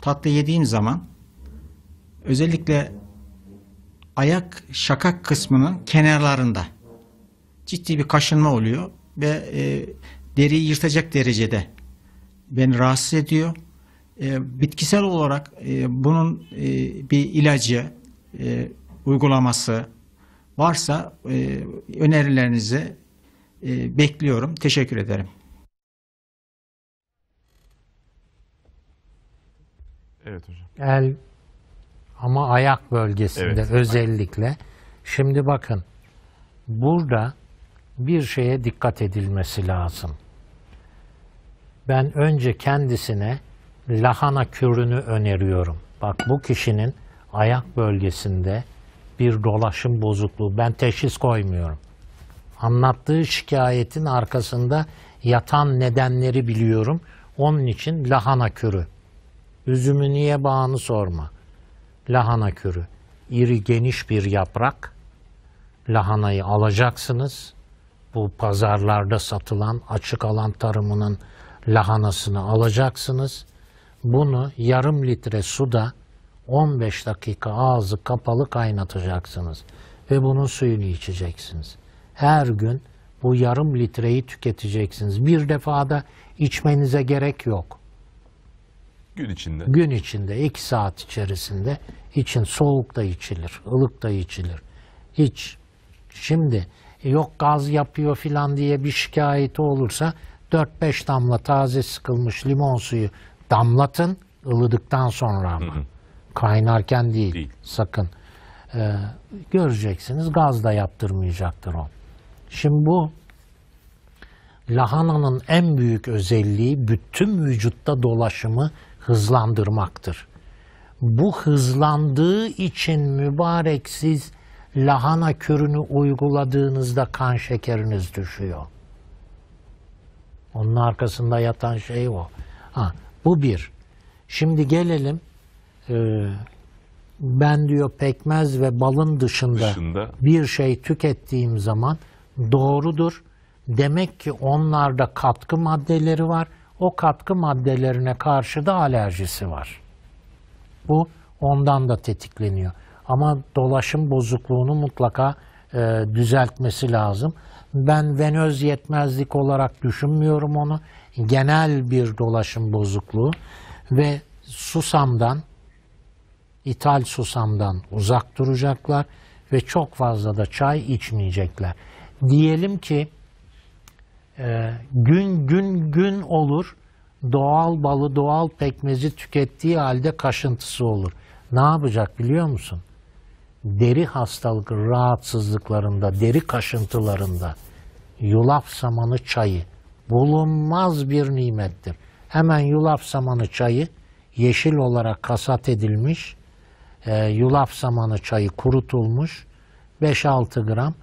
tatlı yediğim zaman özellikle ayak şakak kısmının kenarlarında ciddi bir kaşınma oluyor ve e, deriyi yırtacak derecede beni rahatsız ediyor. E, bitkisel olarak e, bunun e, bir ilacı, e, uygulaması varsa e, önerilerinizi e, bekliyorum. Teşekkür ederim. Evet hocam. El ama ayak bölgesinde evet. özellikle. Şimdi bakın burada bir şeye dikkat edilmesi lazım. Ben önce kendisine lahana kürünü öneriyorum. Bak bu kişinin ayak bölgesinde bir dolaşım bozukluğu. Ben teşhis koymuyorum. Anlattığı şikayetin arkasında yatan nedenleri biliyorum. Onun için lahana kürü Üzümü niye bağını sorma. Lahana kürü. İri geniş bir yaprak. Lahanayı alacaksınız. Bu pazarlarda satılan açık alan tarımının lahanasını alacaksınız. Bunu yarım litre suda 15 dakika ağzı kapalı kaynatacaksınız ve bunun suyunu içeceksiniz. Her gün bu yarım litreyi tüketeceksiniz. Bir defada içmenize gerek yok. Gün içinde. Gün içinde, iki saat içerisinde için soğuk da içilir, ılık da içilir. Hiç. Şimdi e, yok gaz yapıyor filan diye bir şikayeti olursa 4-5 damla taze sıkılmış limon suyu damlatın ılıdıktan sonra ama. Kaynarken değil, değil. sakın. Ee, göreceksiniz gaz da yaptırmayacaktır o. Şimdi bu lahananın en büyük özelliği bütün vücutta dolaşımı hızlandırmaktır. Bu hızlandığı için mübarek siz lahana kürünü uyguladığınızda kan şekeriniz düşüyor. Onun arkasında yatan şey o. Ha, bu bir. Şimdi gelelim. Ee, ben diyor pekmez ve balın dışında, dışında bir şey tükettiğim zaman doğrudur Demek ki onlarda katkı maddeleri var. O katkı maddelerine karşı da alerjisi var. Bu ondan da tetikleniyor. Ama dolaşım bozukluğunu mutlaka e, düzeltmesi lazım. Ben venöz yetmezlik olarak düşünmüyorum onu. Genel bir dolaşım bozukluğu ve susamdan, ithal susamdan uzak duracaklar ve çok fazla da çay içmeyecekler. Diyelim ki ee, gün gün gün olur doğal balı, doğal pekmezi tükettiği halde kaşıntısı olur. Ne yapacak biliyor musun? Deri hastalık rahatsızlıklarında, deri kaşıntılarında yulaf samanı çayı bulunmaz bir nimettir. Hemen yulaf samanı çayı yeşil olarak kasat edilmiş, e, yulaf samanı çayı kurutulmuş 5-6 gram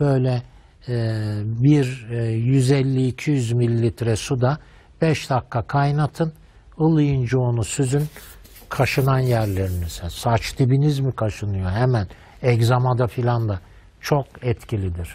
böyle ee, bir 150-200 e, mililitre suda 5 dakika kaynatın. Ilıyınca onu süzün. Kaşınan yerlerinize. Saç dibiniz mi kaşınıyor? Hemen egzamada filan da çok etkilidir.